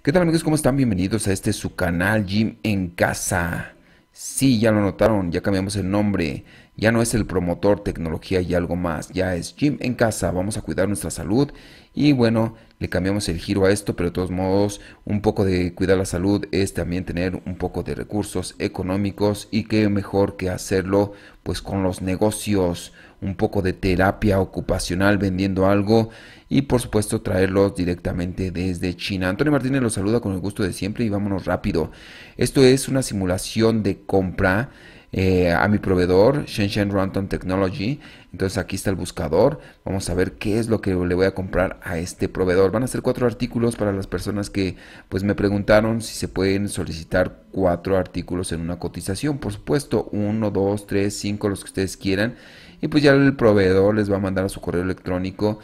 ¿Qué tal amigos? ¿Cómo están? Bienvenidos a este su canal Gym en Casa. Sí, ya lo notaron, ya cambiamos el nombre. Ya no es el promotor tecnología y algo más, ya es Gym en Casa. Vamos a cuidar nuestra salud y bueno, le cambiamos el giro a esto, pero de todos modos, un poco de cuidar la salud es también tener un poco de recursos económicos y qué mejor que hacerlo pues con los negocios un poco de terapia ocupacional vendiendo algo y por supuesto traerlos directamente desde China. Antonio Martínez los saluda con el gusto de siempre y vámonos rápido. Esto es una simulación de compra eh, a mi proveedor, Shenzhen Ranton Technology. Entonces aquí está el buscador. Vamos a ver qué es lo que le voy a comprar a este proveedor. Van a ser cuatro artículos para las personas que pues me preguntaron si se pueden solicitar cuatro artículos en una cotización. Por supuesto, uno, dos, tres, cinco, los que ustedes quieran. Y pues ya el proveedor les va a mandar a su correo electrónico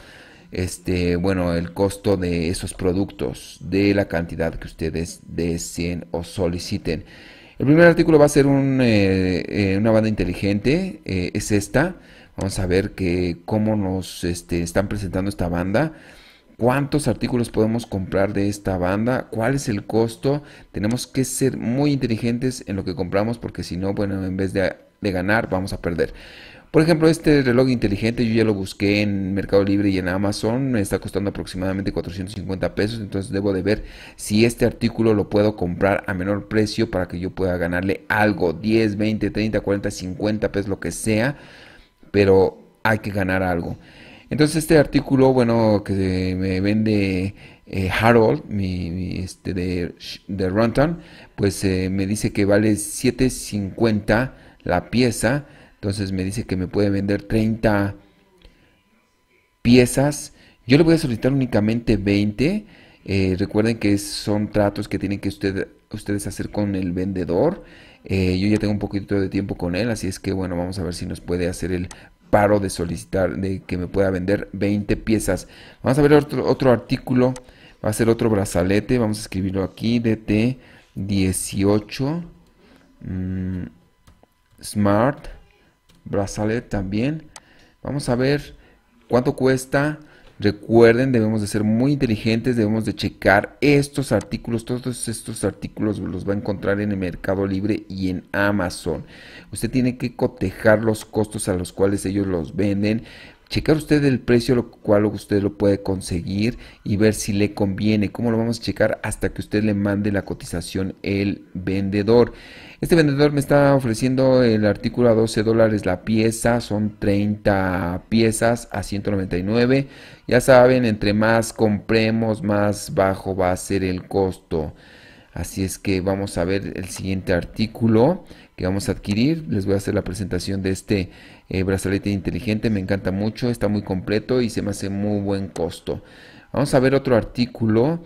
este, bueno, el costo de esos productos, de la cantidad que ustedes deseen o soliciten. El primer artículo va a ser eh, eh, una banda inteligente, eh, es esta. Vamos a ver que, cómo nos este, están presentando esta banda. ¿Cuántos artículos podemos comprar de esta banda? ¿Cuál es el costo? Tenemos que ser muy inteligentes en lo que compramos porque si no, bueno, en vez de ganar, vamos a perder. Por ejemplo, este reloj inteligente yo ya lo busqué en Mercado Libre y en Amazon, me está costando aproximadamente 450 pesos, entonces debo de ver si este artículo lo puedo comprar a menor precio para que yo pueda ganarle algo, 10, 20, 30, 40, 50 pesos, lo que sea, pero hay que ganar algo. Entonces este artículo, bueno, que me vende eh, Harold, mi, este de, de pues eh, me dice que vale 7.50 la pieza entonces me dice que me puede vender 30 piezas. Yo le voy a solicitar únicamente 20. Eh, recuerden que son tratos que tienen que ustedes hacer con el vendedor. Eh, yo ya tengo un poquito de tiempo con él, así es que bueno, vamos a ver si nos puede hacer el paro de solicitar, de que me pueda vender 20 piezas. Vamos a ver otro, artículo, va a ser otro brazalete, vamos a escribirlo aquí, DT18 mm, Smart Brazalet también. Vamos a ver cuánto cuesta. Recuerden, debemos de ser muy inteligentes, debemos de checar estos artículos, todos estos artículos los va a encontrar en el Mercado Libre y en Amazon. Usted tiene que cotejar los costos a los cuales ellos los venden, checar usted el precio lo cual usted lo puede conseguir y ver si le conviene. ¿Cómo lo vamos a checar hasta que usted le mande la cotización el vendedor? Este vendedor me está ofreciendo el artículo a 12 dólares la pieza, son 30 piezas a 199. Ya saben, entre más compremos, más bajo va a ser el costo. Así es que vamos a ver el siguiente artículo que vamos a adquirir. Les voy a hacer la presentación de este eh, brazalete inteligente. Me encanta mucho, está muy completo y se me hace muy buen costo. Vamos a ver otro artículo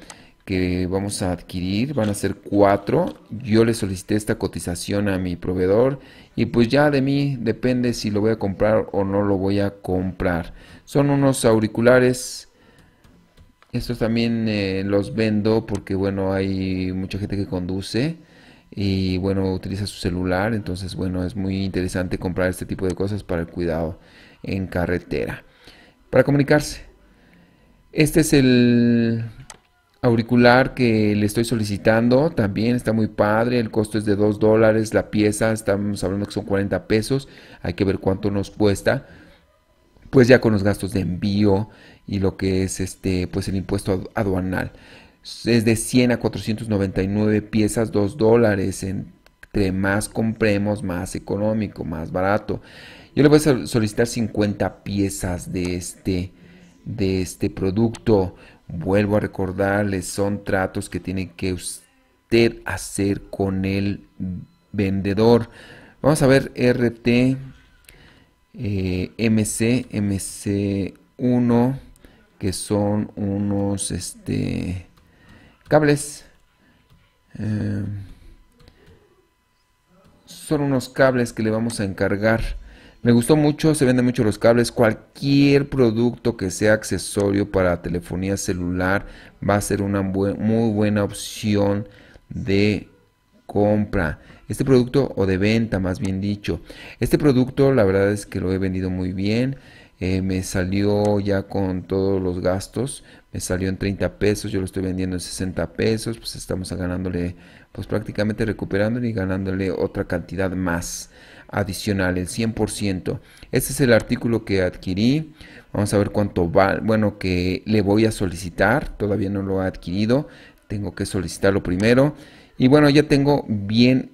que vamos a adquirir, van a ser cuatro. Yo le solicité esta cotización a mi proveedor y pues ya de mí depende si lo voy a comprar o no lo voy a comprar. Son unos auriculares. Estos también eh, los vendo porque bueno, hay mucha gente que conduce y bueno, utiliza su celular. Entonces bueno, es muy interesante comprar este tipo de cosas para el cuidado en carretera. Para comunicarse. Este es el auricular que le estoy solicitando también está muy padre, el costo es de 2 dólares la pieza, estamos hablando que son 40 pesos, hay que ver cuánto nos cuesta, pues ya con los gastos de envío y lo que es este, pues el impuesto aduanal. Es de 100 a 499 piezas, 2 dólares, entre más compremos, más económico, más barato. Yo le voy a solicitar 50 piezas de este, de este producto Vuelvo a recordarles, son tratos que tiene que usted hacer con el vendedor. Vamos a ver RT, eh, MC, MC1, que son unos este, cables. Eh, son unos cables que le vamos a encargar me gustó mucho, se venden mucho los cables. Cualquier producto que sea accesorio para telefonía celular va a ser una muy buena opción de compra. Este producto o de venta, más bien dicho. Este producto, la verdad es que lo he vendido muy bien. Eh, me salió ya con todos los gastos. Me salió en 30 pesos. Yo lo estoy vendiendo en 60 pesos. Pues estamos ganándole pues prácticamente recuperándole y ganándole otra cantidad más adicional, el 100%. Este es el artículo que adquirí. Vamos a ver cuánto vale, bueno, que le voy a solicitar. Todavía no lo ha adquirido. Tengo que solicitarlo primero. Y bueno, ya tengo bien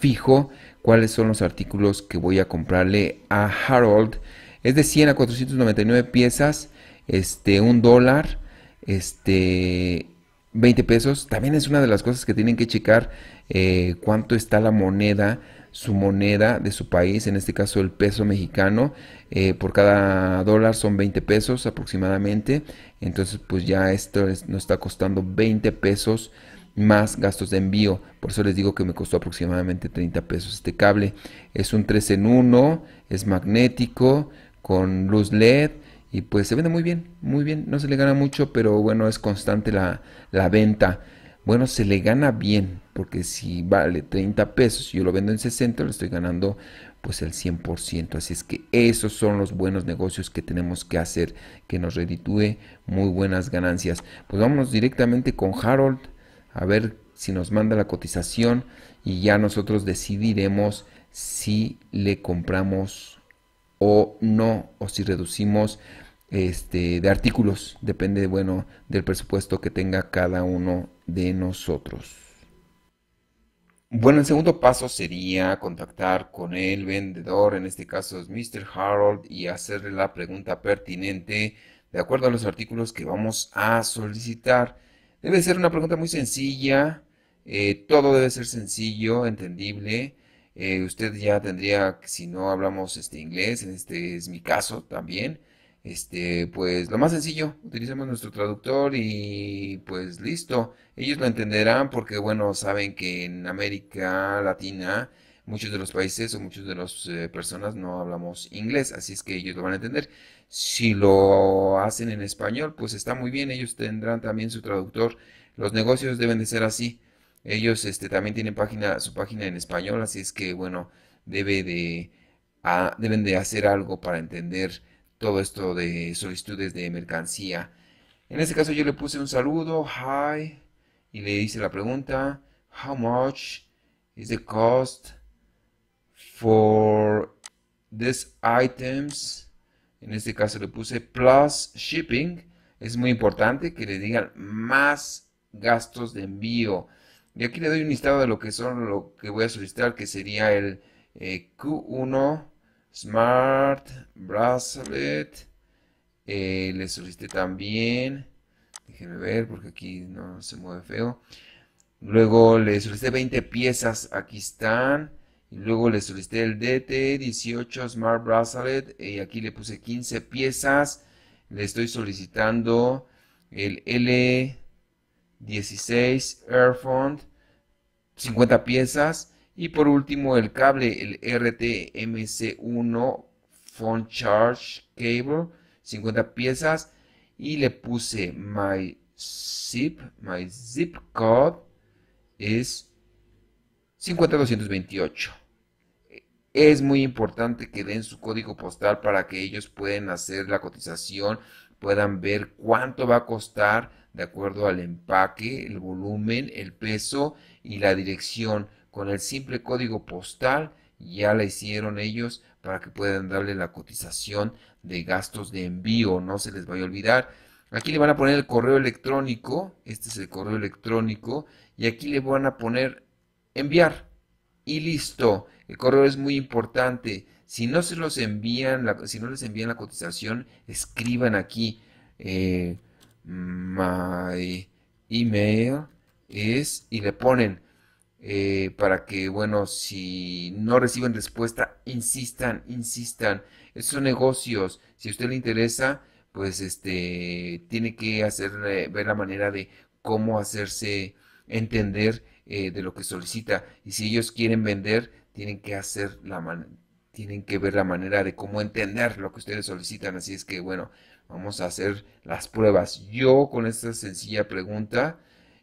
fijo cuáles son los artículos que voy a comprarle a Harold. Es de 100 a 499 piezas, este, un dólar, este, 20 pesos. También es una de las cosas que tienen que checar eh, cuánto está la moneda, su moneda de su país, en este caso el peso mexicano. Eh, por cada dólar son 20 pesos aproximadamente. Entonces pues ya esto nos está costando 20 pesos más gastos de envío. Por eso les digo que me costó aproximadamente 30 pesos este cable. Es un 3 en 1, es magnético, con luz LED y pues se vende muy bien, muy bien. No se le gana mucho, pero bueno, es constante la, la venta. Bueno, se le gana bien, porque si vale 30 pesos y yo lo vendo en 60, le estoy ganando pues el 100%. Así es que esos son los buenos negocios que tenemos que hacer, que nos reditúe muy buenas ganancias. Pues vámonos directamente con Harold a ver si nos manda la cotización y ya nosotros decidiremos si le compramos o no, o si reducimos este, de artículos, depende, bueno, del presupuesto que tenga cada uno de nosotros. Bueno, el segundo paso sería contactar con el vendedor, en este caso es Mr. Harold, y hacerle la pregunta pertinente de acuerdo a los artículos que vamos a solicitar. Debe ser una pregunta muy sencilla, eh, todo debe ser sencillo, entendible, eh, usted ya tendría, si no hablamos este inglés, este es mi caso también, este, pues lo más sencillo, utilicemos nuestro traductor y pues listo. Ellos lo entenderán porque, bueno, saben que en América Latina muchos de los países o muchas de las eh, personas no hablamos inglés, así es que ellos lo van a entender. Si lo hacen en español, pues está muy bien, ellos tendrán también su traductor. Los negocios deben de ser así. Ellos este, también tienen página, su página en español, así es que bueno, debe de, ah, deben de hacer algo para entender todo esto de solicitudes de mercancía. En este caso yo le puse un saludo, hi, y le hice la pregunta, how much is the cost for these items? En este caso le puse plus shipping. Es muy importante que le digan más gastos de envío. Y aquí le doy un listado de lo que son lo que voy a solicitar, que sería el eh, Q1 Smart Bracelet. Eh, le solicité también. Déjenme ver porque aquí no se mueve feo. Luego le solicité 20 piezas. Aquí están. Y luego le solicité el DT18 Smart Bracelet. Eh, y aquí le puse 15 piezas. Le estoy solicitando el L. 16 Airfond, 50 piezas. Y por último el cable, el RTMC1 Phone Charge Cable, 50 piezas. Y le puse my zip, my zip code es 50228. Es muy importante que den su código postal para que ellos puedan hacer la cotización, puedan ver cuánto va a costar de acuerdo al empaque, el volumen, el peso y la dirección. Con el simple código postal ya la hicieron ellos para que puedan darle la cotización de gastos de envío, no se les vaya a olvidar. Aquí le van a poner el correo electrónico, este es el correo electrónico, y aquí le van a poner enviar y listo. El correo es muy importante. Si no se los envían, si no les envían la cotización, escriban aquí. Eh, my email es y le ponen eh, para que bueno si no reciben respuesta insistan insistan esos negocios si a usted le interesa pues este tiene que hacer eh, ver la manera de cómo hacerse entender eh, de lo que solicita y si ellos quieren vender tienen que hacer la tienen que ver la manera de cómo entender lo que ustedes solicitan así es que bueno Vamos a hacer las pruebas. Yo con esta sencilla pregunta,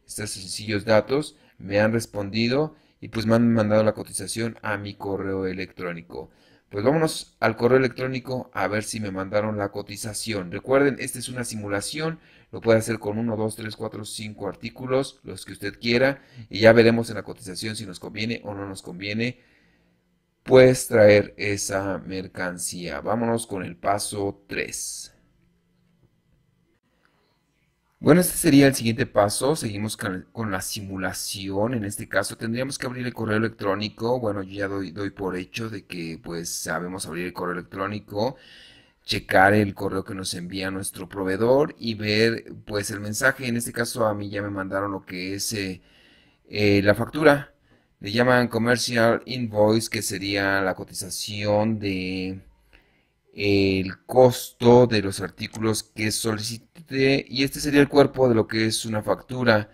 estos sencillos datos, me han respondido y pues me han mandado la cotización a mi correo electrónico. Pues vámonos al correo electrónico a ver si me mandaron la cotización. Recuerden, esta es una simulación, lo puede hacer con 1, 2, 3, 4, 5 artículos, los que usted quiera, y ya veremos en la cotización si nos conviene o no nos conviene, pues traer esa mercancía. Vámonos con el paso 3. Bueno, este sería el siguiente paso. Seguimos con la simulación. En este caso tendríamos que abrir el correo electrónico. Bueno, yo ya doy, por hecho de que pues sabemos abrir el correo electrónico checar el correo que nos envía nuestro proveedor y ver pues el mensaje. En este caso a mí ya me mandaron lo que es eh, eh, la factura. Le llaman commercial invoice que sería la cotización de el costo de los artículos que solicite y este sería el cuerpo de lo que es una factura.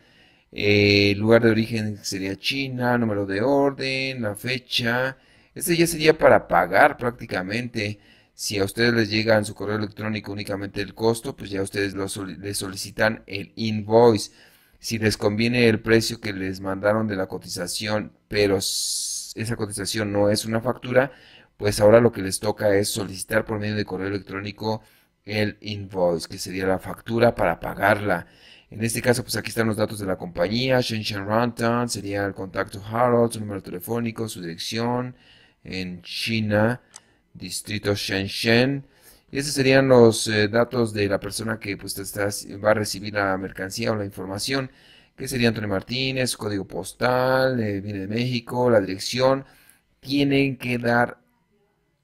Eh, ...el lugar de origen sería China, número de orden, la fecha. Este ya sería para pagar prácticamente. Si a ustedes les llega en su correo electrónico únicamente el costo, pues ya ustedes lo solicitan el invoice. Si les conviene el precio que les mandaron de la cotización, pero esa cotización no es una factura, pues ahora lo que les toca es solicitar por medio de correo electrónico el invoice, que sería la factura para pagarla. En este caso, pues aquí están los datos de la compañía, Shenzhen Rantan, sería el contacto Harold, su número telefónico, su dirección en China, distrito Shenzhen. Y esos serían los eh, datos de la persona que pues, va a recibir la mercancía o la información, que sería Antonio Martínez, código postal, eh, viene de México, la dirección. Tienen que dar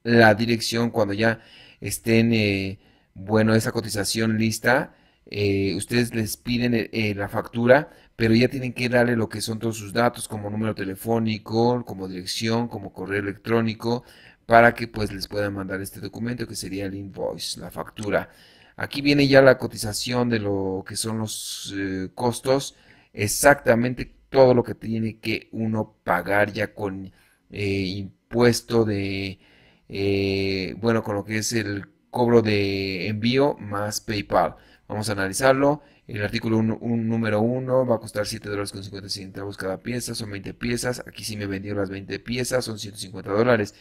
la dirección cuando ya estén, eh, bueno, esa cotización lista. Eh, ustedes les piden eh, la factura, pero ya tienen que darle lo que son todos sus datos, como número telefónico, como dirección, como correo electrónico, para que pues les puedan mandar este documento que sería el invoice, la factura. Aquí viene ya la cotización de lo que son los costos, exactamente todo lo que tiene que uno pagar ya con impuesto de eh, bueno, con lo que es el cobro de envío más PayPal. Vamos a analizarlo. El artículo un, un número 1 va a costar 7 dólares con 50 centavos cada pieza, son 20 piezas. Aquí sí me vendió las 20 piezas, son 150 dólares.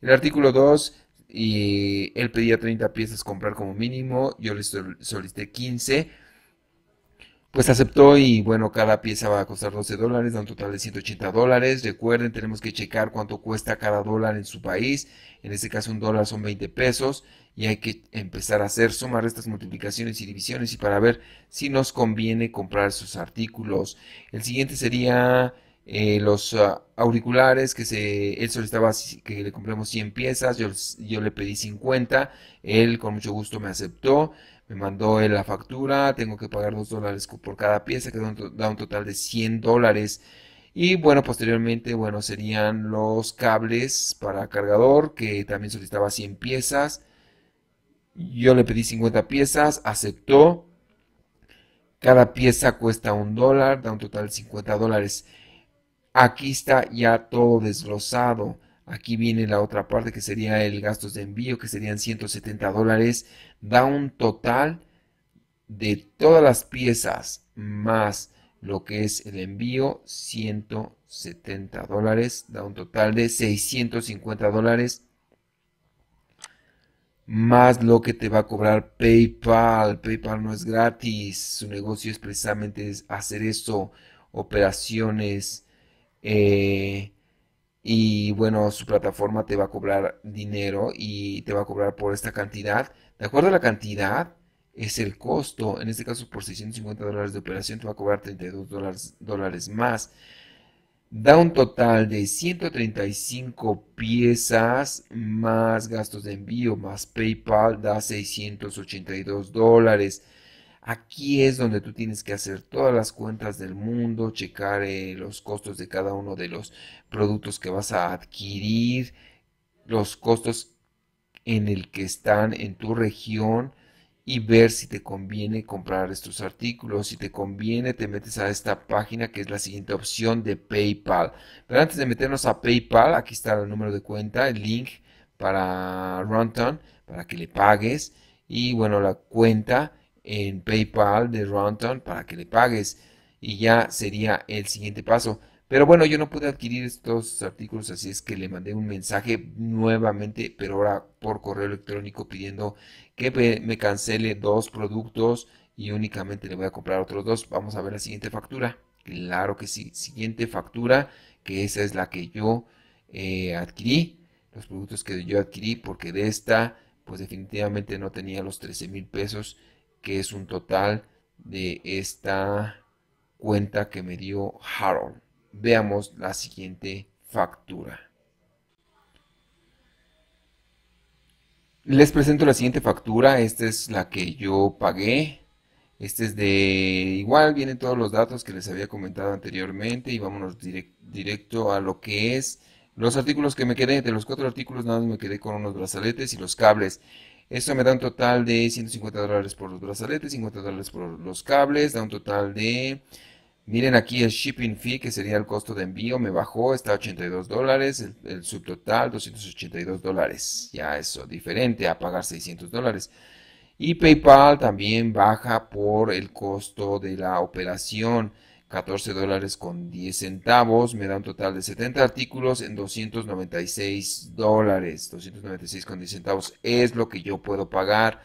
El artículo 2, y él pedía 30 piezas comprar como mínimo, yo le solicité 15 pues aceptó y bueno, cada pieza va a costar 12 dólares, da un total de 180 dólares. Recuerden, tenemos que checar cuánto cuesta cada dólar en su país. En este caso un dólar son 20 pesos y hay que empezar a hacer sumar estas multiplicaciones y divisiones y para ver si nos conviene comprar sus artículos. El siguiente sería eh, los ah, auriculares que se, él solicitaba que le compramos 100 piezas, yo, yo le pedí 50, él con mucho gusto me aceptó me mandó la factura, tengo que pagar 2 dólares por cada pieza, que da un total de 100 dólares. Y bueno, posteriormente, bueno, serían los cables para cargador, que también solicitaba 100 piezas. Yo le pedí 50 piezas, aceptó. Cada pieza cuesta un dólar, da un total de 50 dólares. Aquí está ya todo desglosado. Aquí viene la otra parte que sería el gastos de envío, que serían 170 dólares. Da un total de todas las piezas más lo que es el envío, 170 dólares. Da un total de 650 dólares. Más lo que te va a cobrar PayPal. PayPal no es gratis. Su negocio es precisamente hacer eso. Operaciones. Eh, y bueno, su plataforma te va a cobrar dinero y te va a cobrar por esta cantidad. De acuerdo a la cantidad, es el costo. En este caso, por 650 dólares de operación, te va a cobrar 32 dólares, dólares más. Da un total de 135 piezas más gastos de envío más PayPal, da 682 dólares. Aquí es donde tú tienes que hacer todas las cuentas del mundo, checar eh, los costos de cada uno de los productos que vas a adquirir, los costos en el que están en tu región y ver si te conviene comprar estos artículos. Si te conviene, te metes a esta página que es la siguiente opción de PayPal. Pero antes de meternos a PayPal, aquí está el número de cuenta, el link para Ronton, para que le pagues. Y bueno, la cuenta en PayPal de Runtown para que le pagues y ya sería el siguiente paso. Pero bueno, yo no pude adquirir estos artículos, así es que le mandé un mensaje nuevamente, pero ahora por correo electrónico pidiendo que me cancele dos productos y únicamente le voy a comprar otros dos. Vamos a ver la siguiente factura. Claro que sí, siguiente factura, que esa es la que yo eh, adquirí, los productos que yo adquirí, porque de esta, pues definitivamente no tenía los 13 mil pesos que es un total de esta cuenta que me dio Harold. Veamos la siguiente factura. Les presento la siguiente factura. Esta es la que yo pagué. Este es de igual, vienen todos los datos que les había comentado anteriormente y vámonos directo a lo que es los artículos que me quedé. De los cuatro artículos nada más me quedé con unos brazaletes y los cables eso me da un total de 150 dólares por los brazaletes, 50 dólares por los cables, da un total de... Miren aquí el shipping fee, que sería el costo de envío, me bajó, está a 82 dólares, el, el, subtotal 282 dólares. Ya eso, diferente a pagar 600 dólares. Y PayPal también baja por el costo de la operación. 14 dólares con 10 centavos, me da un total de 70 artículos en 296 dólares, 296 con 10 centavos es lo que yo puedo pagar.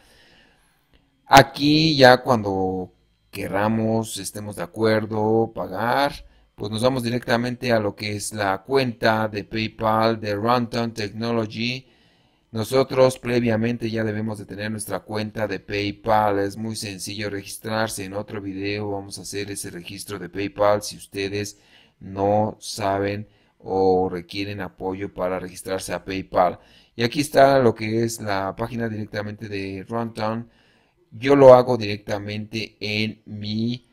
Aquí ya cuando querramos, estemos de acuerdo, pagar, pues nos vamos directamente a lo que es la cuenta de PayPal de Runtown Technology nosotros previamente ya debemos de tener nuestra cuenta de PayPal. Es muy sencillo registrarse. En otro video vamos a hacer ese registro de PayPal si ustedes no saben o requieren apoyo para registrarse a PayPal. Y aquí está lo que es la página directamente de Runtown. Yo lo hago directamente en mi,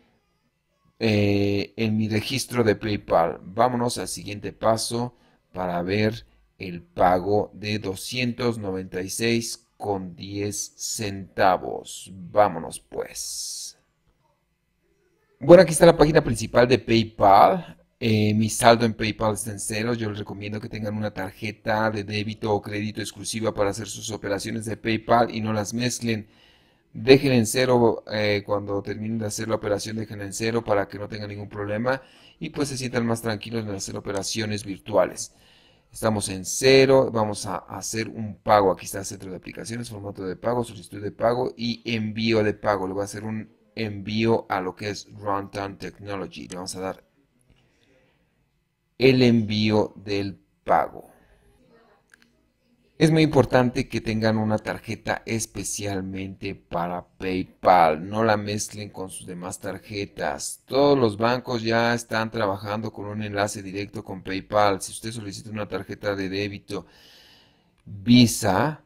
eh, en mi registro de PayPal. Vámonos al siguiente paso para ver el pago de 296 con 10 centavos. Vámonos pues. Bueno, aquí está la página principal de PayPal. Eh, mi saldo en PayPal está en cero. Yo les recomiendo que tengan una tarjeta de débito o crédito exclusiva para hacer sus operaciones de PayPal y no las mezclen. Dejen en cero eh, cuando terminen de hacer la operación, dejen en cero para que no tengan ningún problema y pues se sientan más tranquilos en hacer operaciones virtuales. Estamos en cero, vamos a hacer un pago. Aquí está el centro de aplicaciones, formato de pago, solicitud de pago y envío de pago. Le voy a hacer un envío a lo que es Runtime Technology. Le vamos a dar el envío del pago. Es muy importante que tengan una tarjeta especialmente para PayPal. No la mezclen con sus demás tarjetas. Todos los bancos ya están trabajando con un enlace directo con PayPal. Si usted solicita una tarjeta de débito Visa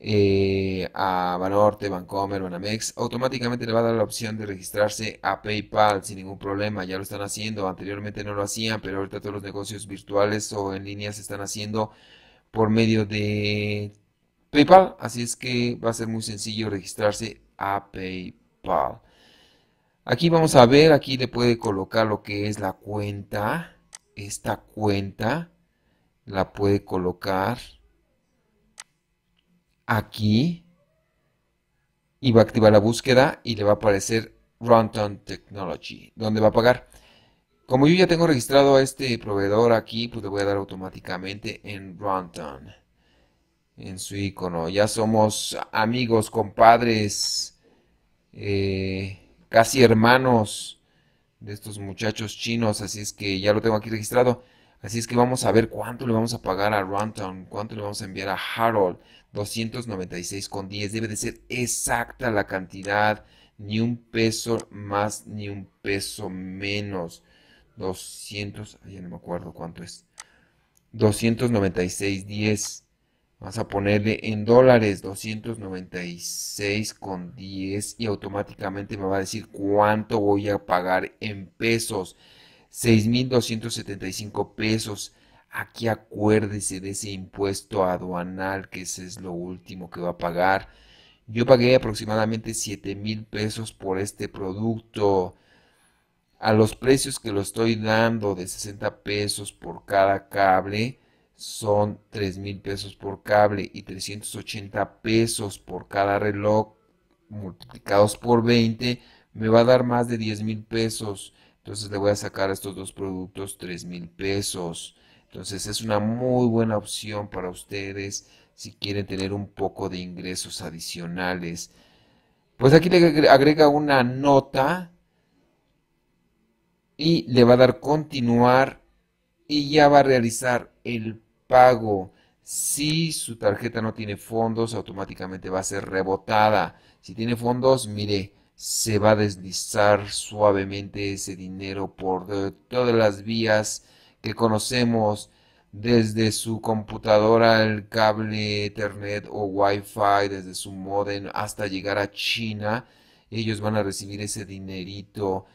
eh, a Banorte, Bancomer, Banamex, automáticamente le va a dar la opción de registrarse a PayPal sin ningún problema. Ya lo están haciendo. Anteriormente no lo hacían, pero ahorita todos los negocios virtuales o en línea se están haciendo por medio de PayPal, así es que va a ser muy sencillo registrarse a PayPal. Aquí vamos a ver, aquí le puede colocar lo que es la cuenta. Esta cuenta la puede colocar aquí y va a activar la búsqueda y le va a aparecer Ronton Technology, donde va a pagar. Como yo ya tengo registrado a este proveedor aquí, pues le voy a dar automáticamente en Ranton, En su icono. Ya somos amigos, compadres, eh, casi hermanos de estos muchachos chinos. Así es que ya lo tengo aquí registrado. Así es que vamos a ver cuánto le vamos a pagar a Ranton, cuánto le vamos a enviar a Harold. 296,10. Debe de ser exacta la cantidad. Ni un peso más, ni un peso menos. 200, ya no me acuerdo cuánto es, 296.10. Vamos a ponerle en dólares 296.10 y automáticamente me va a decir cuánto voy a pagar en pesos. 6.275 pesos. Aquí acuérdese de ese impuesto aduanal que ese es lo último que va a pagar. Yo pagué aproximadamente 7 mil pesos por este producto a los precios que lo estoy dando de 60 pesos por cada cable, son 3 mil pesos por cable y 380 pesos por cada reloj multiplicados por 20 me va a dar más de 10 mil pesos. Entonces le voy a sacar a estos dos productos 3 mil pesos. Entonces es una muy buena opción para ustedes si quieren tener un poco de ingresos adicionales. Pues aquí le agrega una nota y le va a dar continuar y ya va a realizar el pago. Si su tarjeta no tiene fondos, automáticamente va a ser rebotada. Si tiene fondos, mire, se va a deslizar suavemente ese dinero por todas las vías que conocemos, desde su computadora, el cable Ethernet o Wi-Fi, desde su modem hasta llegar a China. Ellos van a recibir ese dinerito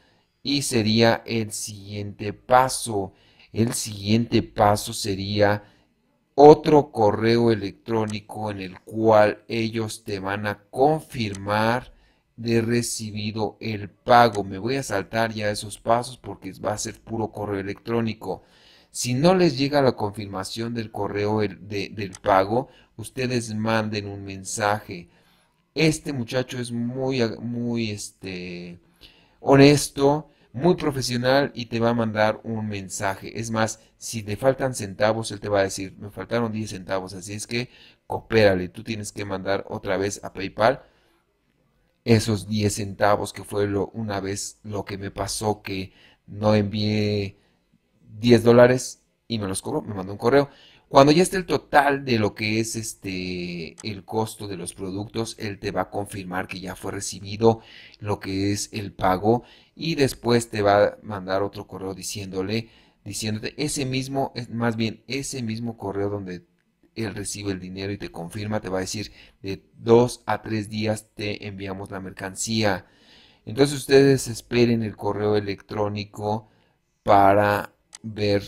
y sería el siguiente paso. El siguiente paso sería otro correo electrónico en el cual ellos te van a confirmar de recibido el pago. Me voy a saltar ya esos pasos porque va a ser puro correo electrónico. Si no les llega la confirmación del correo del pago, ustedes manden un mensaje. Este muchacho es muy, muy este, honesto muy profesional y te va a mandar un mensaje. Es más, si te faltan centavos, él te va a decir, me faltaron 10 centavos, así es que coopérale. Tú tienes que mandar otra vez a PayPal esos 10 centavos, que fue lo, una vez lo que me pasó, que no envié 10 dólares y me los cobró, me mandó un correo. Cuando ya esté el total de lo que es este el costo de los productos, él te va a confirmar que ya fue recibido lo que es el pago y después te va a mandar otro correo diciéndole diciéndote ese mismo más bien ese mismo correo donde él recibe el dinero y te confirma, te va a decir de dos a tres días te enviamos la mercancía. Entonces ustedes esperen el correo electrónico para ver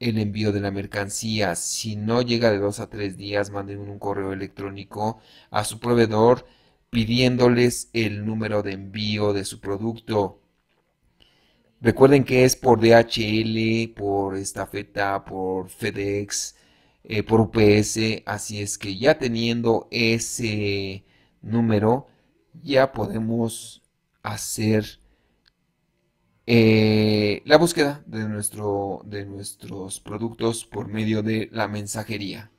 el envío de la mercancía. Si no llega de dos a tres días, manden un correo electrónico a su proveedor pidiéndoles el número de envío de su producto. Recuerden que es por DHL, por estafeta, por FedEx, eh, por UPS. Así es que ya teniendo ese número, ya podemos hacer eh, la búsqueda de, nuestro, de nuestros productos por medio de la mensajería.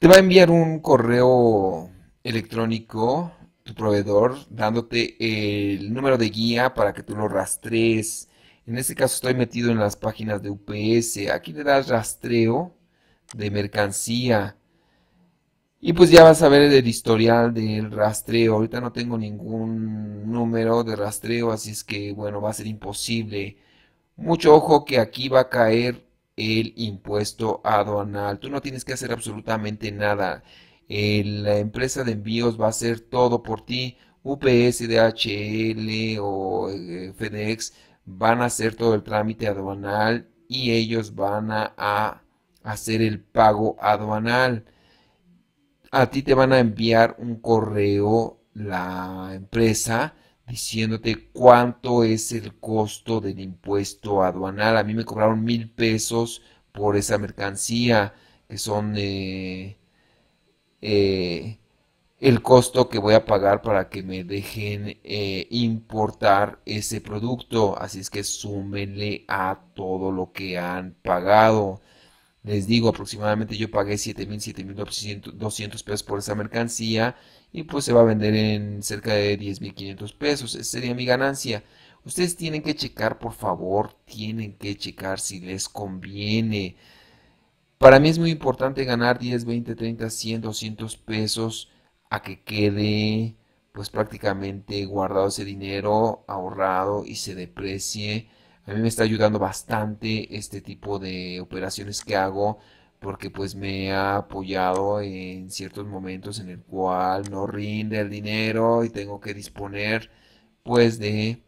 Te va a enviar un correo electrónico tu proveedor dándote el número de guía para que tú lo rastres En este caso estoy metido en las páginas de UPS. Aquí le das rastreo de mercancía. Y pues ya vas a ver el historial del rastreo. Ahorita no tengo ningún número de rastreo, así es que bueno, va a ser imposible. Mucho ojo que aquí va a caer el impuesto aduanal. Tú no tienes que hacer absolutamente nada. la empresa de envíos va a hacer todo por ti. UPS, DHL o eh, FedEx van a hacer todo el trámite aduanal y ellos van a hacer el pago aduanal a ti te van a enviar un correo la empresa diciéndote cuánto es el costo del impuesto aduanal. A mí me cobraron mil pesos por esa mercancía, que son eh, eh, el costo que voy a pagar para que me dejen eh, importar ese producto. Así es que súmenle a todo lo que han pagado. Les digo, aproximadamente yo pagué 7.000, 7.200 pesos por esa mercancía y pues se va a vender en cerca de 10.500 pesos. Esa sería mi ganancia. Ustedes tienen que checar, por favor, tienen que checar si les conviene. Para mí es muy importante ganar 10, 20, 30, 100, 200 pesos a que quede pues prácticamente guardado ese dinero, ahorrado y se deprecie a mí me está ayudando bastante este tipo de operaciones que hago porque pues me ha apoyado en ciertos momentos en el cual no rinde el dinero y tengo que disponer pues de,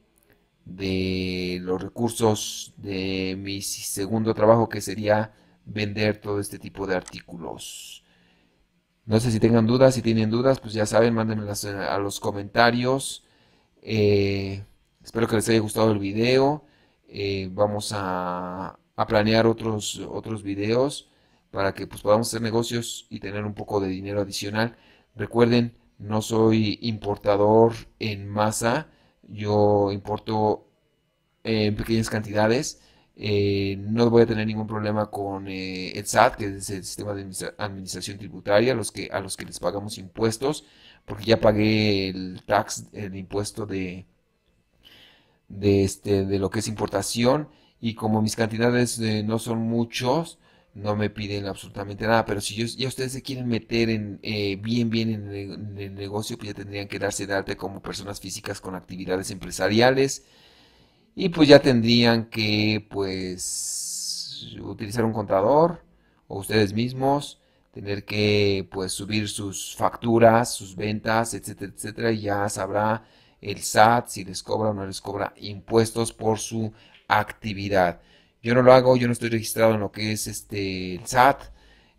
de los recursos de mi segundo trabajo que sería vender todo este tipo de artículos. No sé si tengan dudas, si tienen dudas pues ya saben, mándenmelas a los comentarios. Eh, espero que les haya gustado el video. Eh, vamos a, planear otros, otros videos para que pues, podamos hacer negocios y tener un poco de dinero adicional. Recuerden, no soy importador en masa, yo importo eh, en pequeñas cantidades. Eh, no voy a tener ningún problema con el SAT, que es el sistema de administración tributaria, los, que, a los que les pagamos impuestos, porque ya pagué el tax, el impuesto de, de, este, de lo que es importación y como mis cantidades eh, no son muchos, no me piden absolutamente nada, pero si ya ustedes se quieren meter en, eh, bien, bien en el, negocio, pues ya tendrían que darse de arte como personas físicas con actividades empresariales y pues ya tendrían que pues utilizar un contador o ustedes mismos, tener que pues subir sus facturas, sus ventas, etcétera, etcétera, y ya sabrá el SAT, si les cobra o no les cobra impuestos por su actividad. Yo no lo hago, yo no estoy registrado en lo que es este, el SAT,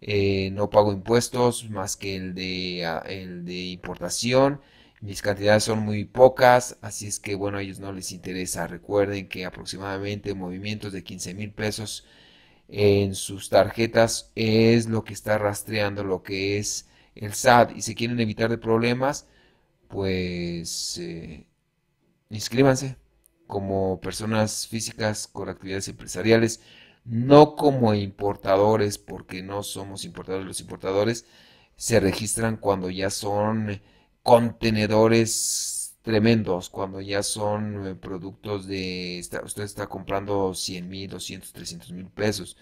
eh, no pago impuestos más que el de, ah, el de importación. Mis cantidades son muy pocas, así es que bueno, a ellos no les interesa. Recuerden que aproximadamente movimientos de 15 mil pesos en sus tarjetas es lo que está rastreando lo que es el SAT y si quieren evitar de problemas pues eh, inscríbanse como personas físicas con actividades empresariales, no como importadores, porque no somos importadores. Los importadores se registran cuando ya son eh, contenedores tremendos, cuando ya son eh, productos de... usted está comprando 100 mil, 200, 300 mil pesos.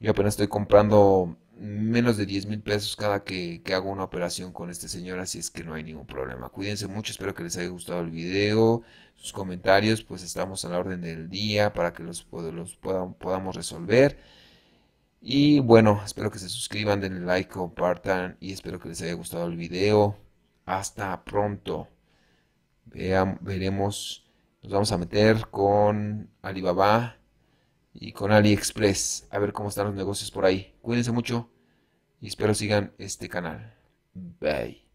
Yo apenas estoy comprando menos de 10 mil pesos cada que, hago una operación con este señor, así es que no hay ningún problema. Cuídense mucho, espero que les haya gustado el video, sus comentarios, pues estamos a la orden del día para que los, los podamos resolver. Y bueno, espero que se suscriban, denle like, compartan y espero que les haya gustado el video. Hasta pronto. veremos, nos vamos a meter con Alibaba y con AliExpress, a ver cómo están los negocios por ahí. Cuídense mucho y espero sigan este canal. Bye.